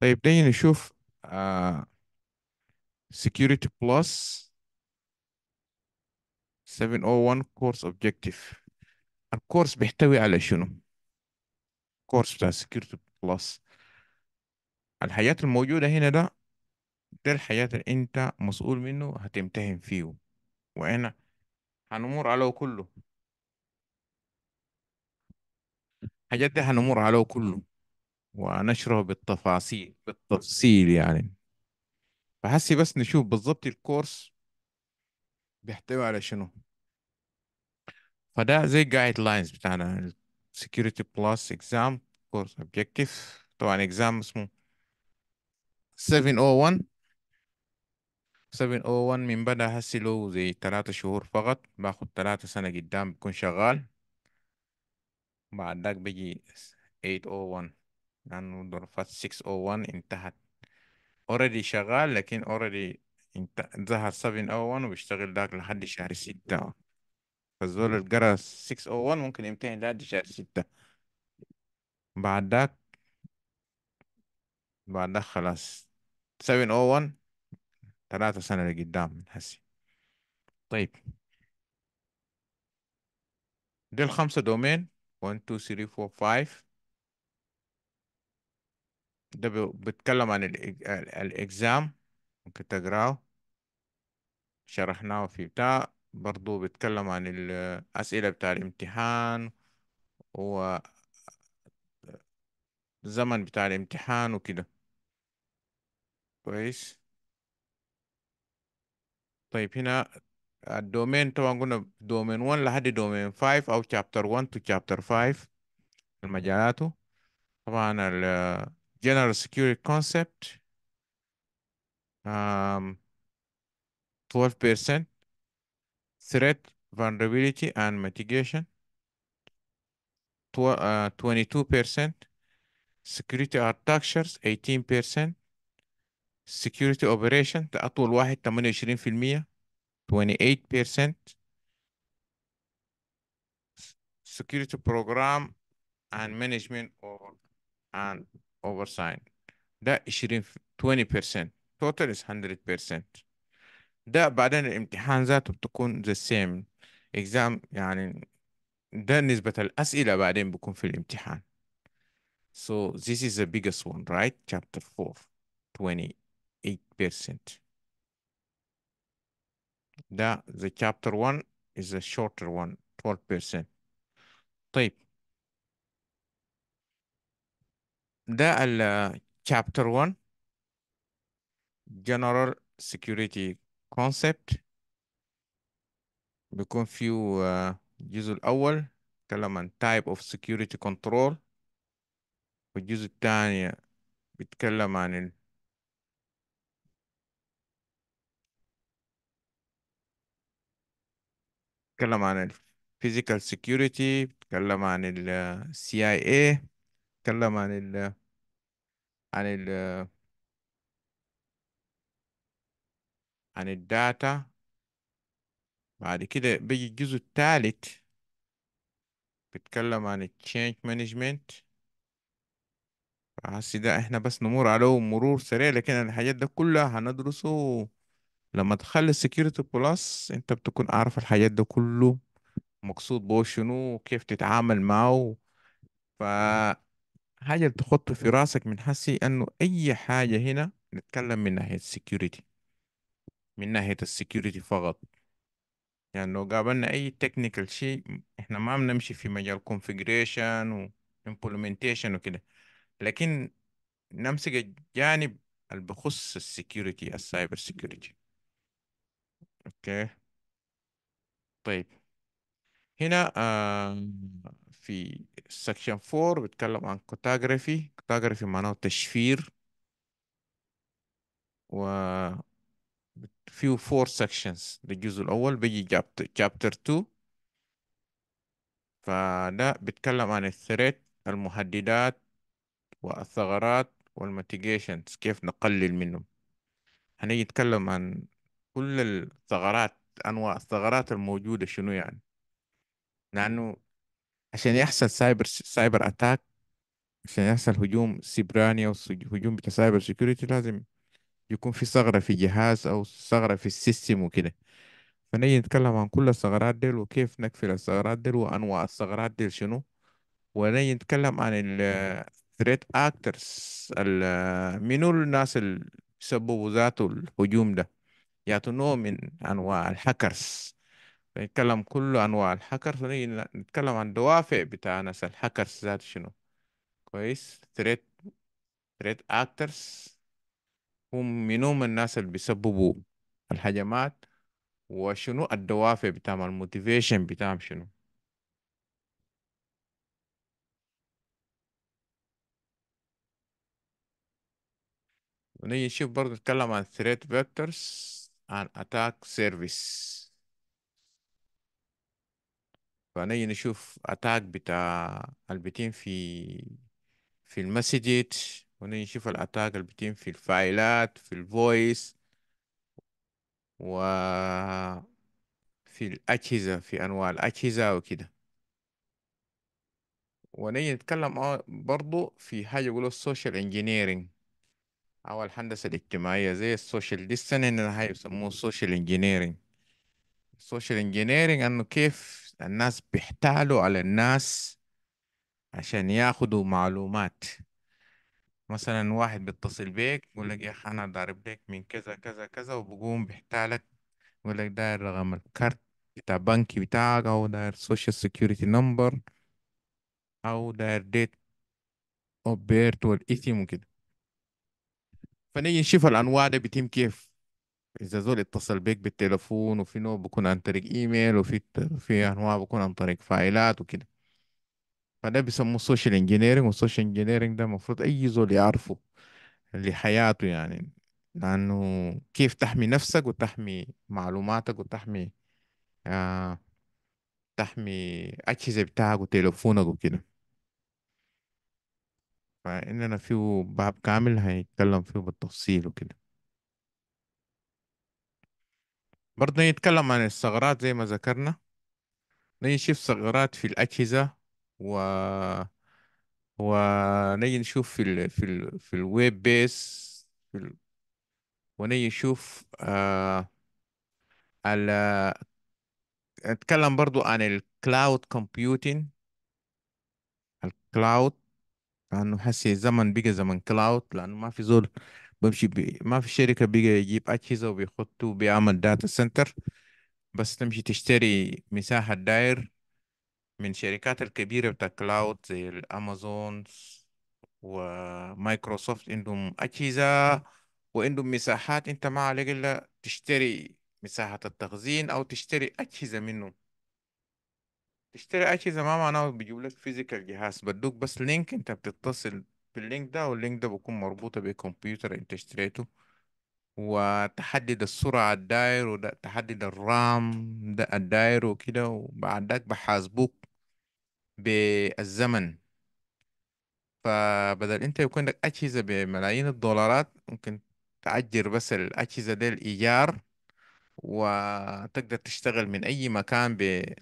طيب نيجي نشوف سيكيورتي بلس 701 كورس اوبجيكتيف الكورس بيحتوي على شنو كورس بتاع سيكيورتي بلس الحاجات الموجودة هنا ده ده الحاجات اللي انت مسؤول منه هتمتهن فيه وانا هنمر عليه كله حاجات دي هنمر عليه كله ونشره بالتفاصيل بالتفصيل يعني فحسي بس نشوف بالضبط الكورس بيحتوي على شنو فده زي جايد لاينز بتاعنا security plus exam course objective طبعا exam اسمه 701 701 من بدأ هسي له زي تلاتة شهور فقط باخد تلاتة سنة قدام بكون شغال بعد ذاك بيجي 801 لأنه ظروفات 601 انتهت اوريدي شغال لكن اوريدي ظهر 701 وبيشتغل داك لحد شهر 6 فزول اللي 601 ممكن يمتحن لحد شهر 6 بعد داك بعد داك خلاص 701 ثلاثة سنة لقدام هسي طيب دي الخمسة دومين 1 2 3 4 5 ده بيتكلم عن الاكزام ممكن تقراه شرحناه في بتاع برضو بيتكلم عن الأسئلة بتاع الامتحان و زمن بتاع الامتحان وكده كويس طيب هنا الدومين طبعا قلنا دومين 1 لحد دومين 5 أو شابتر 1 تو شابتر 5 المجالات طبعا general security concept, um, 12% threat vulnerability and mitigation, 22% uh, security architectures, 18% security operation the أطول واحد 28% 28% security program and management or and over sine ده 20 20% total is 100% ده بعدين الامتحان ذاته بتكون the same exam يعني ده نسبة الأسئلة بعدين بيكون في الامتحان so this is the biggest one right chapter 4 28% ده the chapter 1 is a shorter one 12% طيب ده ال chapter 1 general security concept بيكون فيه آه، الجزء الأول بيتكلم عن type of security control والجزء الثاني بيتكلم عن ال بيتكلم عن ال physical security بيتكلم عن ال آه، CIA بتتكلم عن ال عن ال عن الداتا بعد كده بيجي الجزء الثالث بيتكلم عن التشينج مانجمنت فحس ده احنا بس نمر عليه مرور سريع لكن الحاجات ده كلها هندرسه لما تخلص السكيورتي بلس انت بتكون عارف الحاجات ده كله مقصود بو شنو وكيف تتعامل معه ف حاجة تحط في راسك من حسي أنه أي حاجة هنا نتكلم من ناحية السيكوريتي من ناحية السيكوريتي فقط يعني لو قابلنا أي تكنيكال شيء إحنا ما بنمشي في مجال configuration و implementation وكده لكن نمسك الجانب اللي بخص السيكوريتي السايبر سيكوريتي أوكي طيب هنا آه في سكشن 4 بيتكلم عن كوتاغرافي كوتاغرافي معناه تشفير و فيه فور سكشنز الجزء الأول بيجي chapter 2 فده بيتكلم عن الثريت المهددات والثغرات والميتيجيشنز كيف نقلل منهم هنيجي نتكلم عن كل الثغرات أنواع الثغرات الموجودة شنو يعني لأنه عشان يحصل سايبر سايبر اتاك عشان يحصل هجوم سيبراني او هجوم بتاع سايبر سيكيورتي لازم يكون في ثغرة في جهاز او ثغرة في السيستم وكده فنيجي نتكلم عن كل الثغرات ديل وكيف نقفل الثغرات ديل وانواع الثغرات ديل شنو ونيجي نتكلم عن ال threat actors منو الناس اللي سببوا ذاته الهجوم ده يعطوا نوع من انواع الهاكرز نتكلم كل أنواع الحكر نتكلم عن دوافع بتاع ناس الحكر ذات شنو كويس ثريت ثريت اكترز هم منهم الناس اللي بيسببوا الهجمات وشنو الدوافع بتاعهم الموتيفيشن بتاعهم شنو ونيجي نشوف برضه نتكلم عن ثريت فيكتورز عن اتاك سيرفيس فنجي نشوف اتاك بتاع البتين في في المسجد ونجي نشوف الاتاك البتين في الفايلات في الفويس و في الأجهزة في أنواع الأجهزة وكده ونجي يعني نتكلم برضو في حاجة يقولوا السوشيال انجينيرينج أو الهندسة الاجتماعية زي السوشيال ديستانسينج هاي يسموه السوشيال انجينيرينج السوشيال انجينيرينج أنه كيف الناس بيحتالوا على الناس عشان ياخدوا معلومات مثلا واحد بيتصل بيك يقول لك يا اخي انا ضارب لك من كذا كذا كذا وبقوم بيحتالك يقول لك داير رقم الكارت بتاع بنكي بتاعك او داير سوشيال سيكيورتي نمبر او داير ديت اوف بيرت والايثيم وكده فنيجي نشوف الانواع ده بتم كيف إذا زول اتصل بيك بالتليفون وفي نوع بكون عن طريق إيميل وفي في أنواع بكون عن طريق فايلات وكده فده بيسموه السوشيال انجينيرنج والسوشيال انجينيرنج ده المفروض أي زول يعرفه لحياته يعني لأنه كيف تحمي نفسك وتحمي معلوماتك وتحمي آه تحمي أجهزة بتاعك وتليفونك وكده فإننا فيه باب كامل هيتكلم فيه بالتفصيل وكده برضه نتكلم عن الثغرات زي ما ذكرنا نشوف ثغرات في الأجهزة و ونجي نشوف في ال في ال في الويب بيس في ال... ونجي نشوف آ... آه، ال اتكلم برضو عن الكلاود كومبيوتين الكلاود لانه حسي زمن بقى زمن كلاود لانه ما في زول بمشي بي... ما في شركة بيجي يجيب أجهزة وبيحطه بيعمل داتا سنتر بس تمشي تشتري مساحة داير من شركات الكبيرة بتاع كلاود زي الأمازون ومايكروسوفت عندهم أجهزة وعندهم مساحات أنت ما عليك إلا تشتري مساحة التخزين أو تشتري أجهزة منهم تشتري أجهزة ما معناه بيجيب لك فيزيكال جهاز بدوك بس لينك أنت بتتصل باللينك ده واللينك ده بيكون مربوطة بكمبيوتر انت اشتريته وتحدد السرعة الداير وده تحدد الرام ده الداير وكده وبعد ذاك بحاسبوك بالزمن فبدل انت يكون لك أجهزة بملايين الدولارات ممكن تأجر بس الأجهزة دي الإيجار وتقدر تشتغل من أي مكان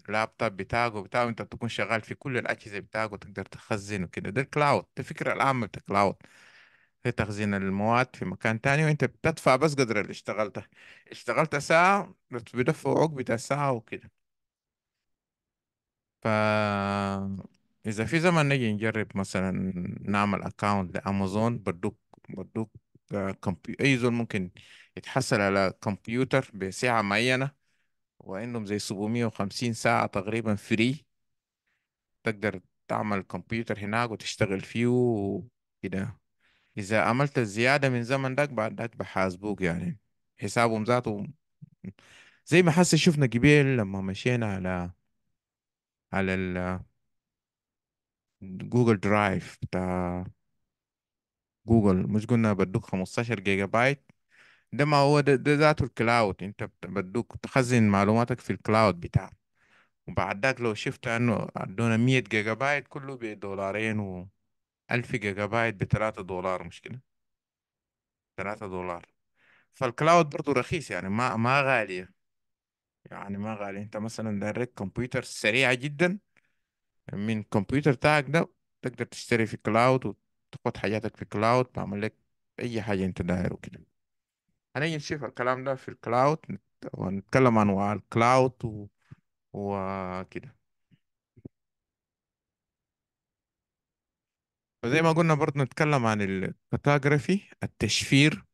بلابتوب بتاعك وبتاع أنت تكون شغال في كل الأجهزة بتاعك وتقدر تخزن وكده ده الكلاود ده الفكرة العامة بتاع الكلاود في تخزين المواد في مكان تاني وأنت بتدفع بس قدر اللي اشتغلته اشتغلت ساعة بيدفعوك بتاع الساعة وكده ف إذا في زمن نجي نجرب مثلا نعمل أكاونت لأمازون بدوك بدوك آه، كمبيوتر أي زول ممكن يتحصل على كمبيوتر بساعة معينة وعندهم زي 750 ساعة تقريبا فري تقدر تعمل كمبيوتر هناك وتشتغل فيه وكده إذا عملت زيادة من زمن داك بعد داك بحاسبوك يعني حسابهم ذاته زي ما حس شفنا قبيل لما مشينا على على ال جوجل درايف بتاع جوجل مش قلنا بدوك 15 جيجا بايت ده ما هو ده, ده ذاته الكلاود انت بدوك تخزن معلوماتك في الكلاود وبعد وبعدك لو شفت انه عندنا مية جيجا بايت كله بدولارين و ألف جيجا بايت بثلاثة دولار مش كده ثلاثة دولار فالكلاود برضو رخيص يعني ما ما غالية يعني ما غالية انت مثلا دايركت كمبيوتر سريعة جدا من الكمبيوتر بتاعك ده تقدر تشتري في كلاود وتحط حاجاتك في كلاود تعمل لك اي حاجة انت داير وكده هنيجي نشوف الكلام ده في الكلاود ونتكلم عن الكلاود و... وكده وزي ما قلنا برضه نتكلم عن الفوتوغرافي التشفير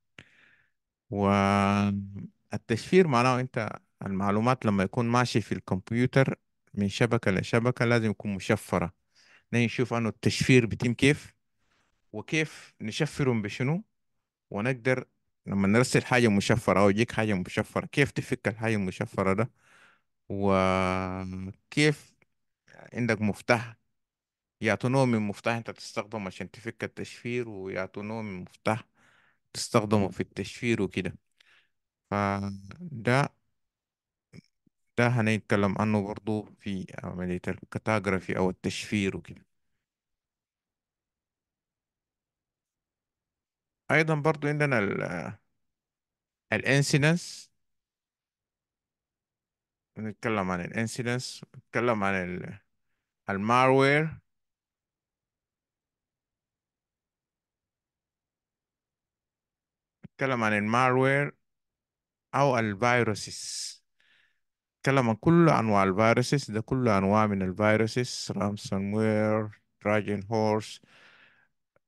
والتشفير معناه انت المعلومات لما يكون ماشي في الكمبيوتر من شبكة لشبكة لازم يكون مشفرة نشوف انه التشفير بيتم كيف وكيف نشفرهم بشنو ونقدر لما نرسل حاجة مشفرة أو يجيك حاجة مشفرة كيف تفك الحاجة المشفرة ده وكيف عندك مفتاح يعطوا نوع من مفتاح أنت تستخدمه عشان تفك التشفير ويعطوا نوع من مفتاح تستخدمه في التشفير وكده فده ده هنتكلم عنه برضو في عملية الكتاجرافي أو التشفير وكده ايضا برضو عندنا الانسيدنس نتكلم عن الانسيدنس نتكلم عن ال المالوير نتكلم عن المالوير او الفيروسز نتكلم عن كل انواع الفيروسز ده كل انواع من الفيروسز رامسون وير دراجن هورس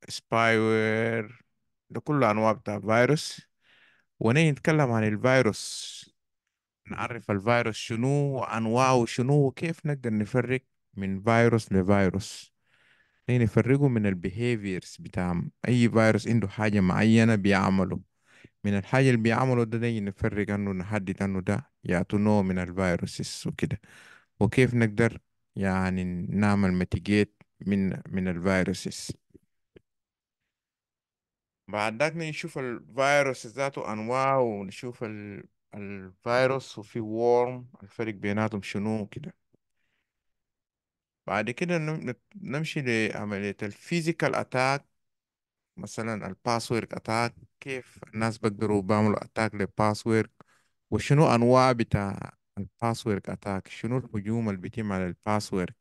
سباي وير ده كله انواع بتاع فيروس ونيجي نتكلم عن الفيروس نعرف الفيروس شنو وانواعه شنو وكيف نقدر نفرق من فيروس لفيروس نيجي نفرقه من البيهيفيرز بتاع اي فيروس عنده حاجه معينه بيعمله من الحاجه اللي بيعمله ده نيجي نفرق انه نحدد انه ده يعطوا نوع من الفيروس وكده وكيف نقدر يعني نعمل متيجيت من من الفيروسز بعد ذاك نشوف الفيروس ذاته انواع ونشوف الفيروس وفي وورم الفرق بيناتهم شنو كده بعد كده نمشي لعملية الفيزيكال اتاك مثلا الباسورد اتاك كيف الناس بقدروا بعملوا اتاك للباسورد وشنو انواع بتاع الباسورد اتاك شنو الهجوم اللي بيتم على الباسورد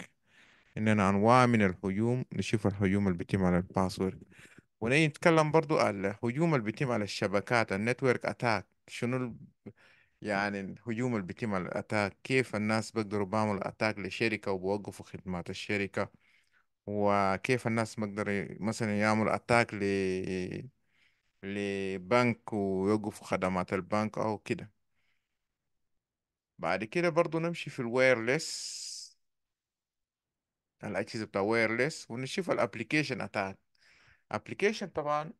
اننا انواع من الهجوم نشوف الهجوم اللي بيتم على الباسورد ونيجي نتكلم برضو على الهجوم اللي بيتم على الشبكات النتورك اتاك شنو ال... يعني الهجوم اللي بيتم على الاتاك كيف الناس بيقدروا بعمل اتاك لشركة وبوقفوا خدمات الشركة وكيف الناس بيقدروا مثلا يعمل اتاك ل لبنك ويوقفوا خدمات البنك او كده بعد كده برضو نمشي في الوايرلس الأجهزة بتاع ويرلس ونشوف الابليكيشن أتاك ابلكيشن طبعا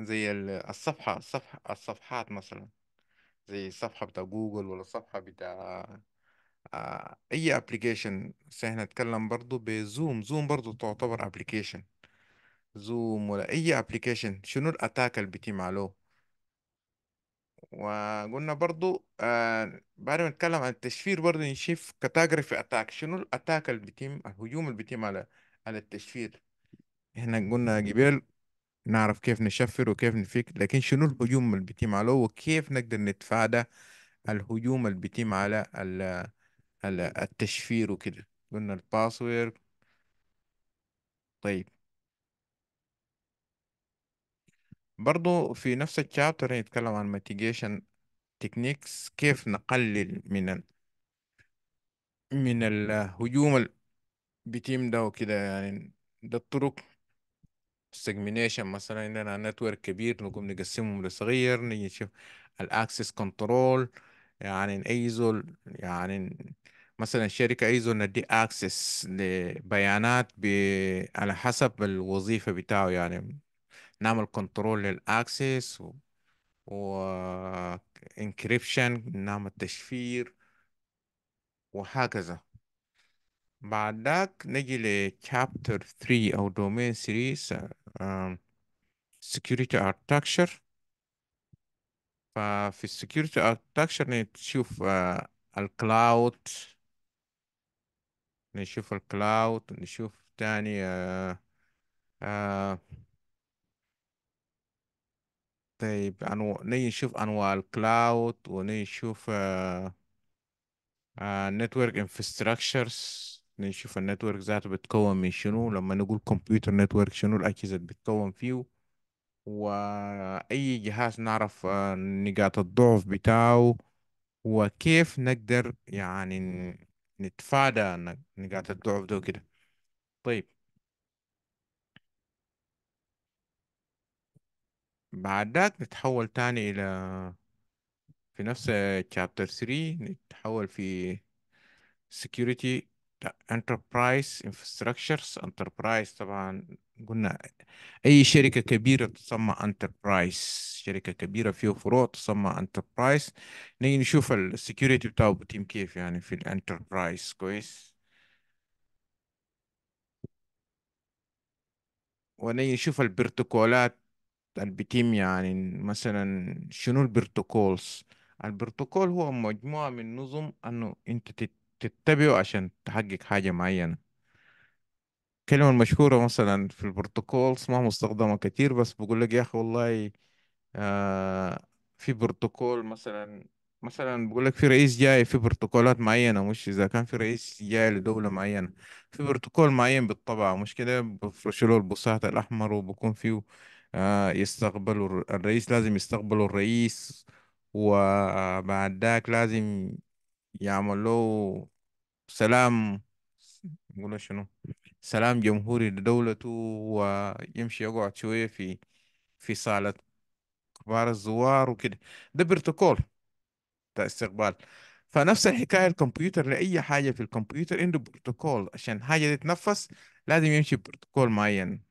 زي الصفحة الصفحة الصفحات مثلا زي الصفحة بتاع جوجل ولا الصفحة بتاع آه، اي ابلكيشن احنا نتكلم برضو بزوم زوم برضو تعتبر ابلكيشن زوم ولا اي ابلكيشن شنو الاتاك اللي بيتم عليه وقلنا برضو آه، بعد ما نتكلم عن التشفير برضو نشوف كتاجري في اتاك شنو الاتاك اللي بيتم الهجوم اللي بيتم على على التشفير احنا قلنا جبال نعرف كيف نشفر وكيف نفك لكن شنو الهجوم اللي بيتم عليه وكيف نقدر نتفادى الهجوم اللي بيتم على ال ال التشفير وكده قلنا الباسورد طيب برضو في نفس الشابتر نتكلم عن mitigation techniques كيف نقلل من ال من الهجوم اللي بيتم ده وكده يعني ده الطرق السيجمنيشن مثلا عندنا نتورك كبير نقوم نقسمهم لصغير نيجي نشوف الاكسس كنترول يعني ايزول يعني مثلا شركة ايزول ندي اكسس لبيانات ب... على حسب الوظيفة بتاعه يعني نعمل كنترول للاكسس و, و... انكريبشن نعمل تشفير وهكذا بعد ذاك نجي لشابتر 3 أو دومين سيريز سكيورتي security ففي السكيورتي اركتكشر نشوف آه، الكلاود نشوف الكلاود نشوف تاني آه، آه، طيب أنو... نشوف انواع الكلاود ونشوف نتورك انفراستراكشرز نشوف النتورك ذاته بتكون من شنو لما نقول كمبيوتر نتورك شنو الأجهزة اللي بتكون فيه وأي جهاز نعرف آه، نقاط الضعف بتاعه وكيف نقدر يعني نتفادى نقاط الضعف ده كده طيب بعد ذاك نتحول تاني إلى في نفس chapter 3 نتحول في security انتربرايز انفستراكشرز انتربرايز طبعا قلنا اي شركه كبيره تسمى انتربرايز شركه كبيره فيها فروع تسمى انتربرايز نيجي نشوف السكيورتي بتاعه بتيم كيف يعني في الانتربرايز كويس ونيجي نشوف البروتوكولات البتيم يعني مثلا شنو البروتوكولز البروتوكول هو مجموعه من نظم انه انت تت تتبعه عشان تحقق حاجة معينة الكلمة المشهورة مثلا في البروتوكول ما مستخدمة كتير بس بقول لك يا أخي والله آه في بروتوكول مثلا مثلا بقول لك في رئيس جاي في بروتوكولات معينة مش إذا كان في رئيس جاي لدولة معينة في بروتوكول معين بالطبع مش كده بفرش له البساط الأحمر وبكون فيه آه الرئيس لازم يستقبل الرئيس وبعد ذاك لازم يعمل له سلام نقول شنو سلام جمهوري لدولته ويمشي يقعد شوية في في صالة كبار الزوار وكده ده بروتوكول تاع استقبال فنفس الحكاية الكمبيوتر لأي حاجة في الكمبيوتر عنده بروتوكول عشان حاجة تتنفس لازم يمشي بروتوكول معين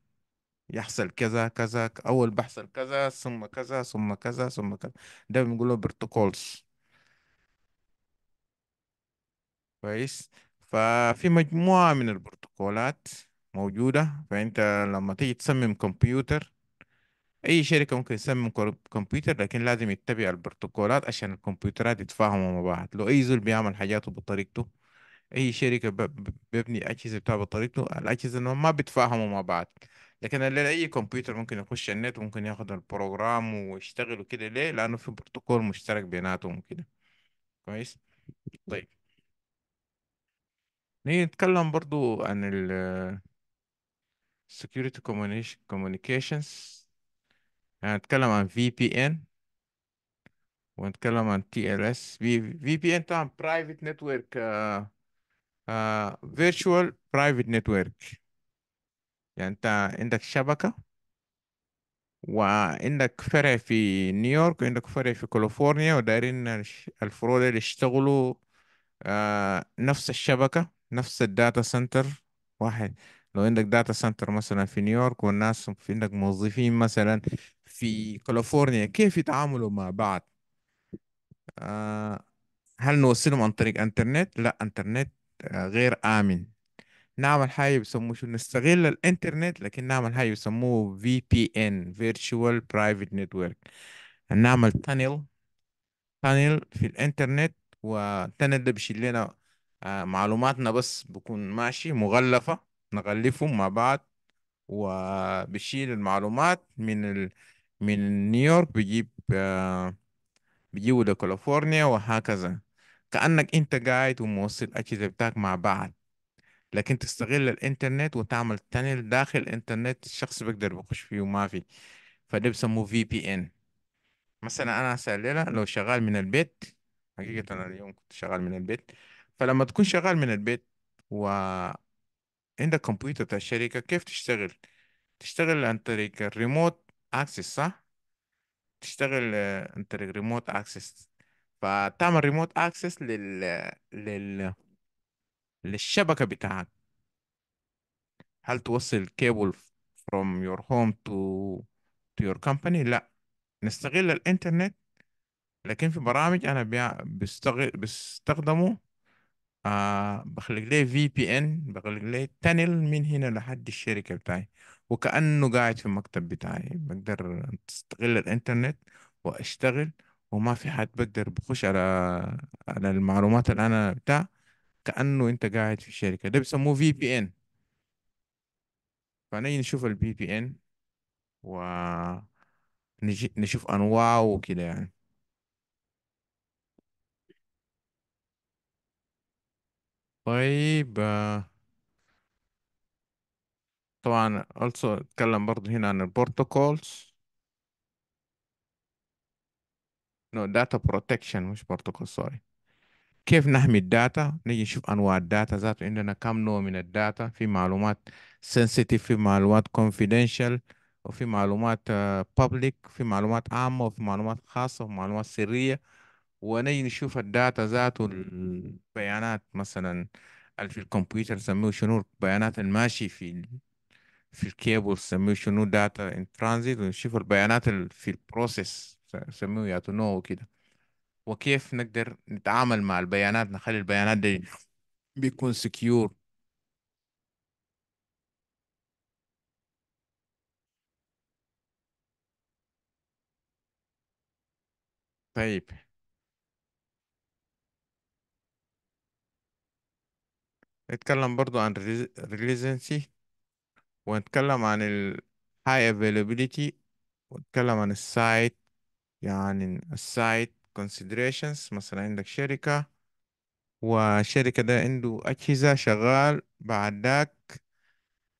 يحصل كذا كذا أول بحصل كذا ثم كذا ثم كذا ثم كذا ده بنقول له بروتوكولز كويس ففي مجموعة من البروتوكولات موجودة فأنت لما تيجي تصمم كمبيوتر أي شركة ممكن تصمم كمبيوتر لكن لازم يتبع البروتوكولات عشان الكمبيوترات يتفاهموا مع بعض لو أي زول بيعمل حاجاته بطريقته أي شركة بيبني أجهزة بتاعته بطريقته الأجهزة ما بيتفاهموا مع بعض لكن أي كمبيوتر ممكن يخش النت وممكن ياخد البروجرام ويشتغل وكده ليه؟ لأنه في بروتوكول مشترك بيناتهم وكده كويس؟ طيب نتكلم برضو عن ال Security Communications هنتكلم يعني عن VPN ونتكلم عن TLS VPN طبعا Private Network uh, uh, Virtual Private Network يعني انت عندك شبكة وعندك فرع في نيويورك وعندك فرع في كاليفورنيا ودايرين الش- الفروع اللي يشتغلوا آه، نفس الشبكة نفس الداتا سنتر واحد لو عندك داتا سنتر مثلا في نيويورك والناس في عندك موظفين مثلا في كاليفورنيا كيف يتعاملوا مع بعض آه هل نوصلهم عن طريق انترنت لا انترنت آه غير امن نعمل حاجه بيسموه شو نستغل الانترنت لكن نعمل حاجه بيسموه في بي ان فيرتشوال برايفت نتورك نعمل تانيل تانيل في الانترنت والتانيل ده بيشيل لنا آه، معلوماتنا بس بكون ماشي مغلفة نغلفهم مع بعض وبشيل المعلومات من ال... من نيويورك بجيب آه لكاليفورنيا وهكذا كأنك أنت قاعد وموصل الأجهزة بتاعك مع بعض لكن تستغل الإنترنت وتعمل تانيل داخل الإنترنت الشخص بيقدر بخش فيه وما في فده بسموه في بي إن مثلا أنا هسه الليلة لو شغال من البيت حقيقة أنا اليوم كنت شغال من البيت فلما تكون شغال من البيت وعندك كمبيوتر تاع الشركة كيف تشتغل؟ تشتغل عن طريق الريموت اكسس صح؟ تشتغل آه، عن طريق ريموت اكسس فتعمل ريموت اكسس لل... لل للشبكة بتاعك هل توصل كيبل from your home to to your company لا نستغل الانترنت لكن في برامج انا بستغل بستخدمه آه بخلق لي في بي ان بخلق لي تانل من هنا لحد الشركة بتاعي وكأنه قاعد في المكتب بتاعي بقدر استغل الانترنت واشتغل وما في حد بقدر بخش على على المعلومات اللي انا بتاع كأنه انت قاعد في الشركه ده بيسموه في بي ان فنيجي نشوف البي بي ان ونشوف انواعه وكده يعني طيب آه. طبعا also اتكلم برضه هنا عن البروتوكولز نو داتا بروتكشن مش بروتوكول سوري كيف نحمي الداتا نيجي نشوف انواع الداتا ذاته عندنا كم نوع من الداتا في معلومات sensitive في معلومات confidential وفي معلومات آه، public في معلومات عامة وفي معلومات خاصة وفي معلومات سرية ونجي نشوف الداتا ذاته البيانات مثلا في الكمبيوتر سميه شنو البيانات الماشي في ال... في الكيبل سميه شنو داتا ان ترانزيت ونشوف البيانات في البروسيس سميه تو نو وكده وكيف نقدر نتعامل مع البيانات نخلي البيانات دي بيكون سكيور طيب نتكلم برضو عن ريليزنسي ونتكلم عن ال high availability ونتكلم عن السايت يعني السايت considerations مثلا عندك شركة وشركة ده عنده أجهزة شغال بعدك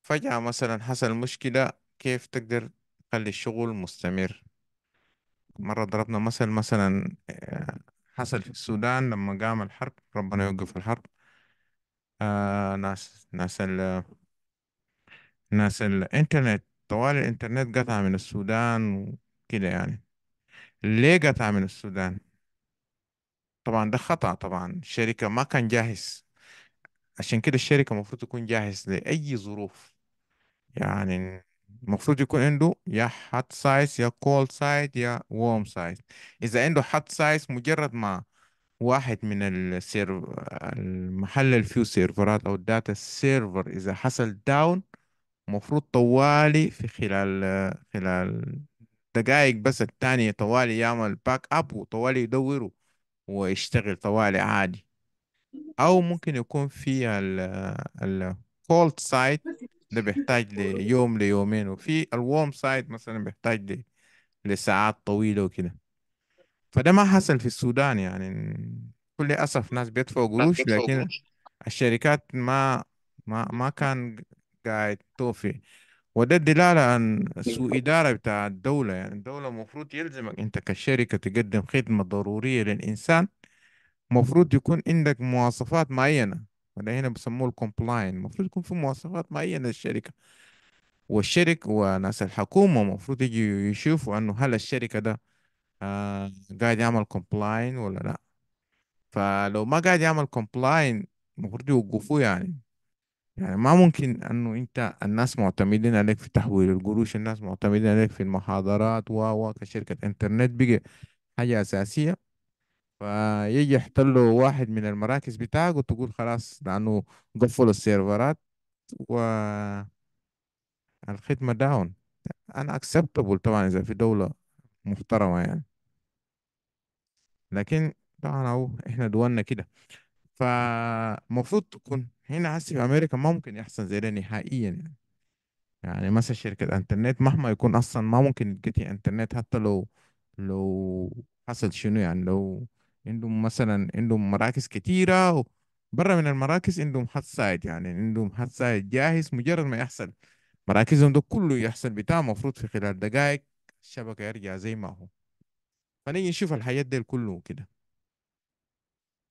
فجأة مثلا حصل مشكلة كيف تقدر تخلي الشغل مستمر مرة ضربنا مثل مثلا آه، حصل في السودان لما قام الحرب ربنا يوقف الحرب آه ناس ناس ال ناس الإنترنت طوال الإنترنت قطع من السودان وكده يعني ليه قطع من السودان؟ طبعا ده خطأ طبعا الشركة ما كان جاهز عشان كده الشركة المفروض تكون جاهز لأي ظروف يعني المفروض يكون عنده يا حد سايز يا كولد سايز يا ووم سايز إذا عنده حد سايز مجرد ما واحد من المحل اللي فيه سيرفرات او الداتا سيرفر اذا حصل داون مفروض طوالي في خلال خلال دقائق بس الثانية طوالي يعمل باك اب وطوالي يدوره ويشتغل طوالي عادي او ممكن يكون في الكولد سايت ده بيحتاج ليوم ليومين وفي الوارم سايت مثلا بيحتاج لساعات طويلة وكده فده ما حصل في السودان يعني كل أسف ناس بيدفعوا قروش لكن الشركات ما ما ما كان قاعد توفي وده دلالة عن سوء إدارة بتاع الدولة يعني الدولة المفروض يلزمك أنت كشركة تقدم خدمة ضرورية للإنسان المفروض يكون عندك مواصفات معينة وده هنا بسموه الكومبلاين المفروض يكون في مواصفات معينة للشركة والشركة وناس الحكومة المفروض يجي يشوفوا أنه هل الشركة ده آه، قاعد يعمل كومبلاين ولا لا فلو ما قاعد يعمل كومبلاين المفروض يوقفوه يعني يعني ما ممكن انه انت الناس معتمدين عليك في تحويل القروش الناس معتمدين عليك في المحاضرات و كشركة انترنت بقى حاجة اساسية فيجي يحتلوا واحد من المراكز بتاعك وتقول خلاص لانه قفلوا السيرفرات و الخدمة داون انا اكسبتبل طبعا اذا في دولة محترمة يعني لكن طبعا اهو احنا دولنا كده فالمفروض تكون هنا حاسس في امريكا ممكن يحصل زي ده نهائيا يعني يعني مثلا شركة انترنت مهما يكون اصلا ما ممكن تجي انترنت حتى لو لو حصل شنو يعني لو عندهم مثلا عندهم مراكز كتيرة برا من المراكز عندهم حد سايد يعني عندهم حد سايد جاهز مجرد ما يحصل مراكزهم ده كله يحصل بتاع مفروض في خلال دقائق الشبكة يرجع زي ما هو فنيجي نشوف الحاجات دي كله كده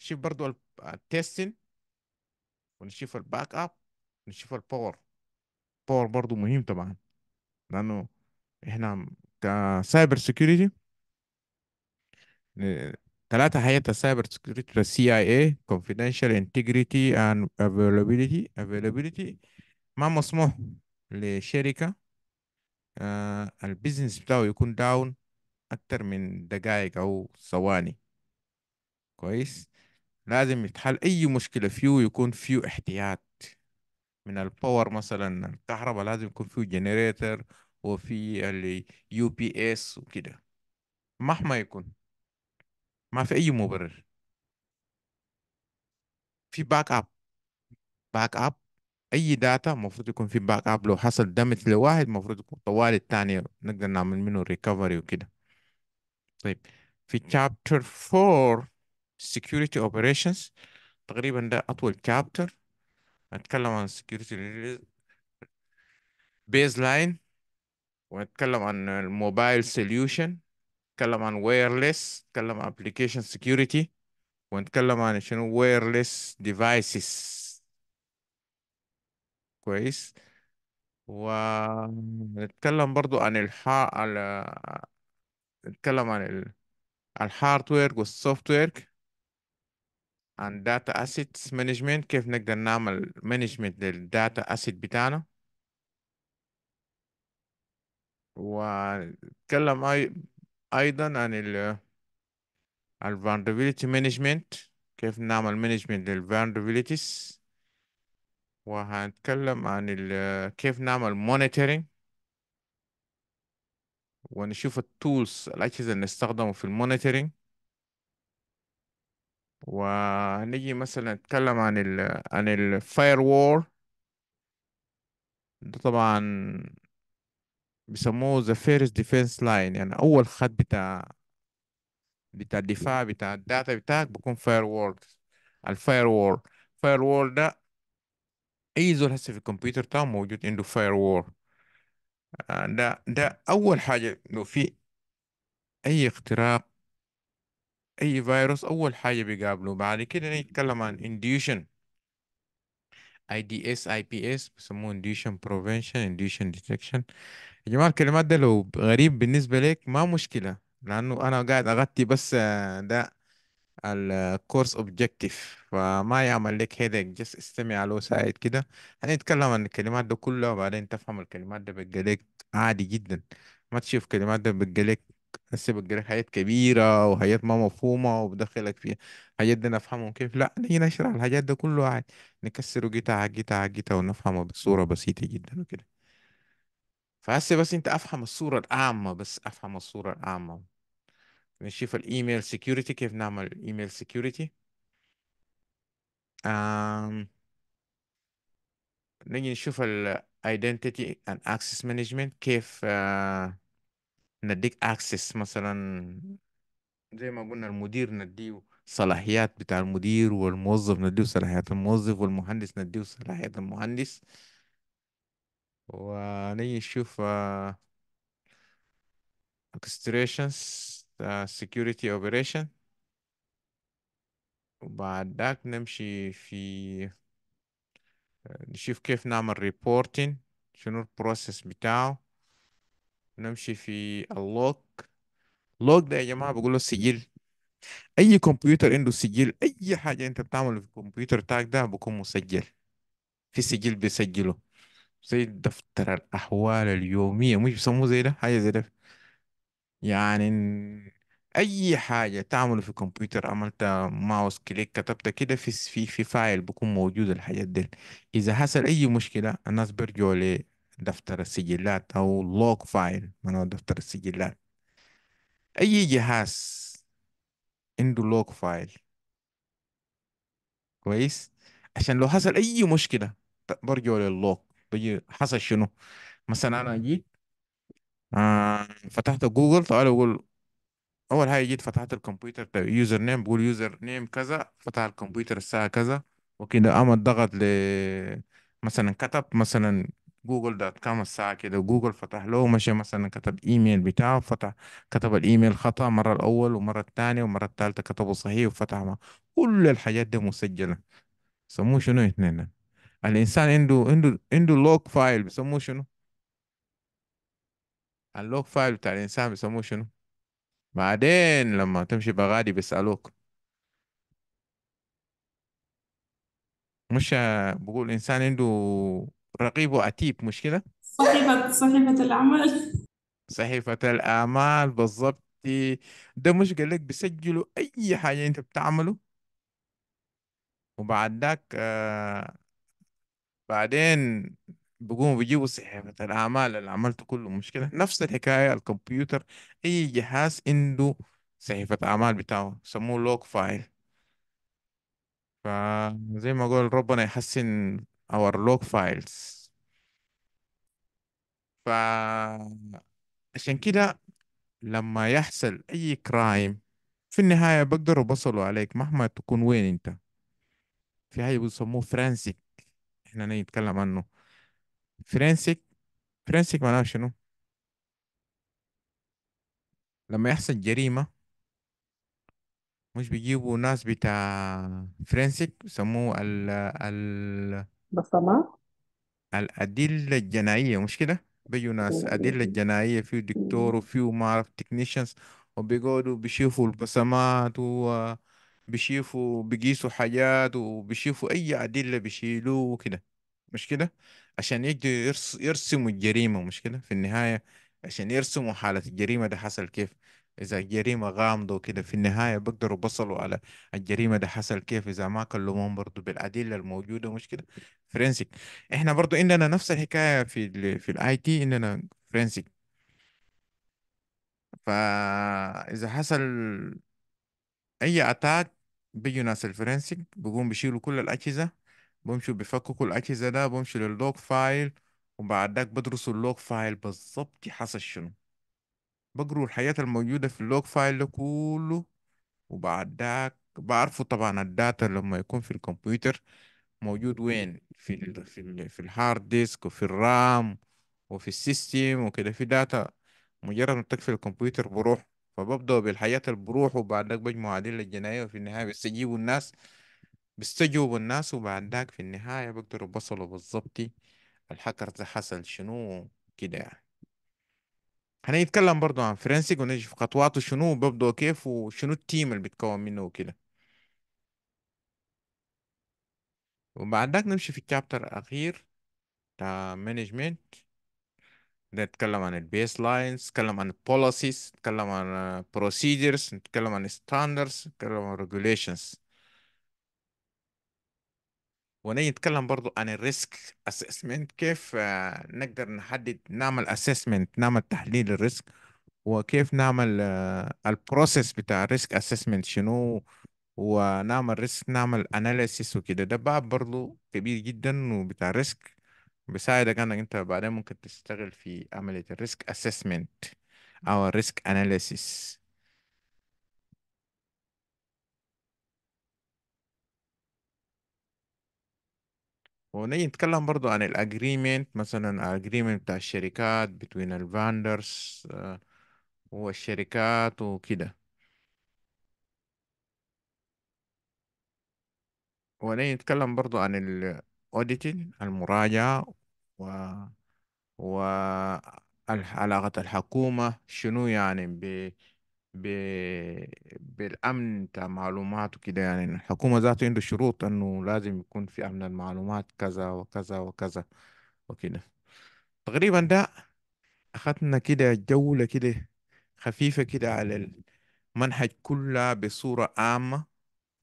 نشوف برضو التستين ونشوف الباك اب ونشوف الباور الباور برضو مهم طبعا لانه احنا كسايبر سيكيورتي ثلاثة حاجات السايبر سيكيورتي السي اي اي confidential integrity and availability افيلابيلتي ما مسموح لشركة البزنس آه، البيزنس بتاعه يكون داون أكتر من دقائق أو ثواني كويس لازم يتحل أي مشكلة فيه يكون فيه احتياط من الباور مثلا الكهرباء لازم يكون فيه جنريتر وفي اليو بي اس وكده مهما يكون ما في أي مبرر في باك أب باك أب اي داتا المفروض يكون في باك اب لو حصل دمج لواحد المفروض يكون طوال الثانيه نقدر نعمل منه ريكفري وكده طيب في chapter 4 security operations تقريبا ده أطول chapter هتكلم عن security baseline ونتكلم عن الموبايل solution نتكلم عن wireless نتكلم عن application security ونتكلم عن شنو wireless devices كويس ونتكلم برضو عن الح على نتكلم عن ال الهاردوير والسوفت وير عن داتا اسيت مانجمنت كيف نقدر نعمل مانجمنت للداتا اسيت بتاعنا ونتكلم ايضا عن ال الفاندبيلتي مانجمنت كيف نعمل مانجمنت للفاندبيلتيز وهنتكلم عن ال... كيف نعمل مونيتورنج ونشوف التولز الأجهزة اللي نستخدمه في المونيتورينج ونيجي مثلا نتكلم عن ال عن الفاير وور ده طبعا بيسموه ذا فيرست defense لاين يعني أول خط بتاع بتاع الدفاع بتاع الداتا بتاعك بيكون فاير وورد الفاير وور فاير وور ده أي زول هسه في الكمبيوتر بتاعه موجود عنده فاير وور آه، ده ده أول حاجة لو في أي اختراق أي فيروس أول حاجة بيقابله بعد كده نتكلم عن induction IDS IPS بيسموه induction prevention induction detection يا جماعة الكلمات ده لو غريب بالنسبة لك ما مشكلة لأنه أنا قاعد أغطي بس آه، ده الكورس objective فما يعمل لك headache جس استمع له ساعد كده هنتكلم عن الكلمات ده كلها وبعدين تفهم الكلمات ده بتجيلك عادي جدا ما تشوف كلمات ده بتجيلك بس بتجيلك حاجات كبيرة وحاجات ما مفهومة وبدخلك فيها حاجات دي نفهمهم كيف لا نيجي نشرح الحاجات ده كله عادي نكسره جيتا على جيتا ونفهمه بصورة بسيطة جدا وكده فهسه بس انت افهم الصورة العامة بس افهم الصورة العامة نشوف الايميل سيكيورتي كيف نعمل ايميل سيكيورتي آم... نجي نشوف ال identity and access management كيف آه، نديك access مثلا زي ما قلنا المدير نديه صلاحيات بتاع المدير والموظف نديه صلاحيات الموظف والمهندس نديه صلاحيات المهندس ونجي نشوف uh, orchestrations security operation وبعد ذاك نمشي في آه، نشوف كيف نعمل reporting شنو البروسيس بتاعه نمشي في اللوك لوك ده يا جماعة بقول له سجل أي كمبيوتر عنده سجل أي حاجة أنت بتعمل في الكمبيوتر بتاعك ده بيكون مسجل في سجل بيسجله زي دفتر الأحوال اليومية مش بيسموه زي ده حاجة زي ده يعني اي حاجه تعمل في الكمبيوتر عملتها ماوس كليك كتبت كده في في في فايل بكون موجود الحاجات دي اذا حصل اي مشكله الناس بيرجعوا لدفتر السجلات او لوج فايل من دفتر السجلات اي جهاز عنده لوج فايل كويس عشان لو حصل اي مشكله برجعوا للوج بيجي حصل شنو مثلا انا جيت آه فتحت جوجل طبعا بقول اول حاجه جيت فتحت الكمبيوتر طيب، يوزر نيم بقول يوزر نيم كذا فتح الكمبيوتر الساعه كذا وكده قام ضغط ل مثلا كتب مثلا جوجل دوت كام الساعه كده جوجل فتح له مشى مثلا كتب ايميل بتاعه فتح كتب الايميل خطا مره الاول ومره الثانيه ومره الثالثه كتبه صحيح وفتح ما. كل الحاجات دي مسجله سموه شنو اثنين الانسان عنده عنده عنده لوك فايل بسموه شنو اللوك فايل بتاع الانسان بيسموه شنو بعدين لما تمشي بغادي بيسالوك مش بقول انسان عنده رقيب واتيب مش كده صحيفة صحيفة الأعمال صحيفة الاعمال بالظبط ده مش قال لك بيسجلوا أي حاجة أنت بتعمله وبعد ذاك آه بعدين بيقوموا بيجيبوا صحيفة الأعمال اللي عملته كله مشكلة نفس الحكاية الكمبيوتر أي جهاز عنده صحيفة أعمال بتاعه سموه لوك فايل فزي ما قول ربنا يحسن our log files فعشان كده لما يحصل أي كرايم في النهاية بقدروا بصلوا عليك مهما تكون وين أنت في هاي بيسموه فرانسيك احنا نتكلم عنه فرنسك فرنسك معناها شنو لما يحصل جريمة مش بيجيبوا ناس بتاع فرنسك بيسموه ال ال بصمة الأدلة الجنائية مش كده بيجوا ناس أدلة جنائية فيه دكتور وفيه ما أعرف تكنيشنز وبيقعدوا بيشوفوا البصمات وبيشوفوا بيقيسوا حاجات وبيشوفوا أي أدلة بيشيلوه وكده مش كده عشان يقدر يرسم الجريمة مش كده في النهاية عشان يرسموا حالة الجريمة ده حصل كيف إذا الجريمة غامضة وكده في النهاية بقدروا بصلوا على الجريمة ده حصل كيف إذا ما كلمهم برضو بالأدلة الموجودة مش كده فرنسيك إحنا برضو عندنا نفس الحكاية في الـ في الآي تي إننا فرنسيك فإذا حصل أي أتاك بيجوا ناس الفرنسيك بيقوم بيشيلوا كل الأجهزة بيمشوا بيفككوا الأجهزة ده بيمشوا لللوج فايل وبعدك بدرسوا اللوج فايل بالظبط حصل شنو بقروا الحياة الموجودة في اللوج فايل ده كله وبعدك بعرفوا طبعا الداتا لما يكون في الكمبيوتر موجود وين في الـ في الـ في الهارد ديسك وفي الرام وفي السيستم وكده في داتا مجرد ما تقفل الكمبيوتر بروح فببدأ بالحياة البروح بروح وبعدك بجمع أدلة جنائية وفي النهاية بستجيبوا الناس بيستجوبوا الناس وبعد ذاك في النهاية بيقدروا بصلوا بالظبط الحكر ده حصل شنو كده يعني هنتكلم برضو عن فرنسيك في خطواته شنو بيبدو كيف وشنو التيم اللي بيتكون منه وكده وبعد ذاك نمشي في الشابتر الأخير تاع مانجمنت ده نتكلم عن البيس لاينز نتكلم عن البوليسيز نتكلم عن بروسيدرز نتكلم عن ستاندرز نتكلم عن ريجوليشنز ونتكلم برضو عن الريسك اسسمنت كيف آه، نقدر نحدد نعمل اسسمنت نعمل تحليل الريسك وكيف نعمل آه، البروسيس بتاع الريسك اسسمنت شنو ونعمل ريسك نعمل اناليسيس وكده ده باب برضو كبير جدا وبتاع ريسك بيساعدك انك انت بعدين ممكن تشتغل في عملية الريسك اسسمنت او الريسك اناليسيس ونيجي نتكلم برضو عن الاجريمنت مثلا الاجريمنت بتاع الشركات بين الفاندرز آه، والشركات وكده ونيجي نتكلم برضو عن الاوديتنج المراجعة و وعلاقة علاقة الحكومة شنو يعني ب ب... بالامن بتاع معلومات وكده يعني الحكومه ذاته عنده شروط انه لازم يكون في امن المعلومات كذا وكذا وكذا وكده تقريبا ده اخذنا كده جوله كده خفيفه كده على المنهج كلها بصوره عامه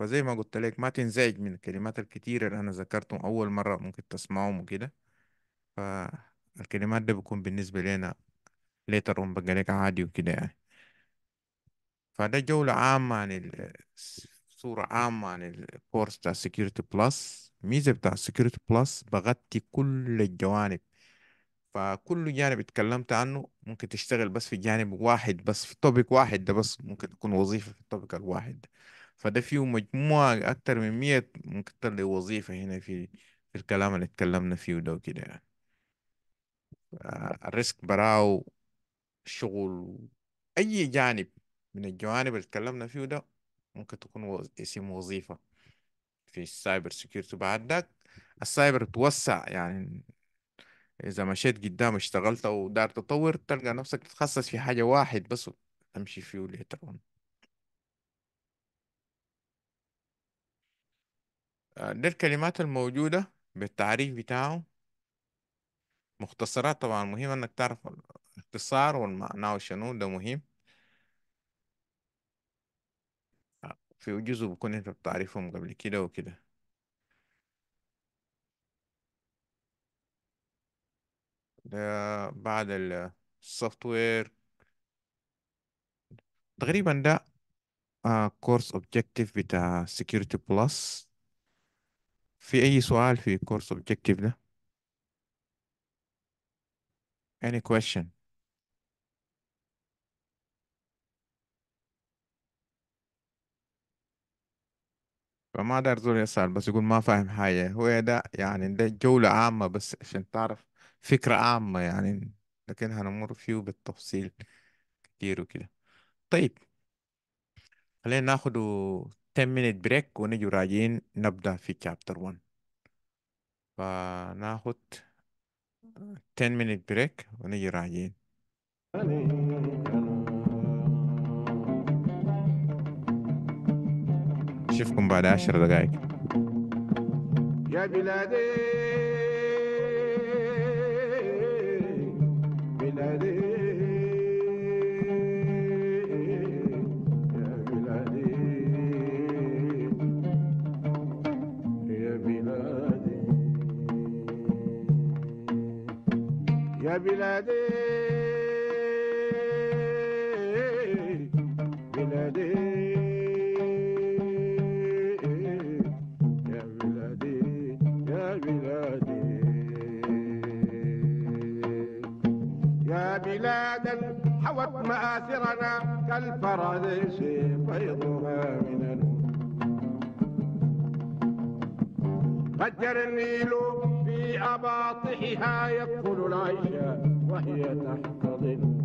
فزي ما قلت لك ما تنزعج من الكلمات الكتيره اللي انا ذكرتهم اول مره ممكن تسمعهم وكده فالكلمات ده بيكون بالنسبه لنا ليتر بقى لك عادي وكده يعني فده جولة عامة عن صورة عامة عن الكورس بتاع سكيورتي بلس الميزة بتاع سكيورتي بلس بغطي كل الجوانب فكل جانب اتكلمت عنه ممكن تشتغل بس في جانب واحد بس في توبيك واحد ده بس ممكن تكون وظيفة في التوبيك الواحد فده فيه مجموعة أكتر من مية ممكن تلاقي وظيفة هنا في في الكلام اللي اتكلمنا فيه ده وكده يعني الريسك آه، براو شغل أي جانب من الجوانب اللي اتكلمنا فيه ده ممكن تكون اسم وظيفة في السايبر سيكيورتي بعد ذاك السايبر توسع يعني إذا مشيت قدام اشتغلت أو دار تطور تلقى نفسك تتخصص في حاجة واحد بس تمشي فيه ليتر اون آه، دي الكلمات الموجودة بالتعريف بتاعه مختصرات طبعا مهم انك تعرف الاختصار والمعنى وشنو ده مهم في جزء بكون انت بتعرفهم قبل كده وكده ده بعد السوفت وير تقريبا ده كورس آه، اوبجكتيف بتاع سكيورتي بلس في اي سؤال في كورس اوبجكتيف ده any question فما دار زول يسأل بس يقول ما فاهم حاجة هو ده يعني ده جولة عامة بس عشان تعرف فكرة عامة يعني لكن هنمر فيه بالتفصيل كتير وكده طيب خلينا ناخد 10 minute break ونجي راجعين نبدأ في chapter 1 فناخد 10 minute break ونجي راجعين اشوفكم بعد عشر دقائق يا بلادي بلادي بلادي مآثرنا كالفراديس بيضها من النور فجر النيل في أباطحها يقول العيشة وهي تحتضن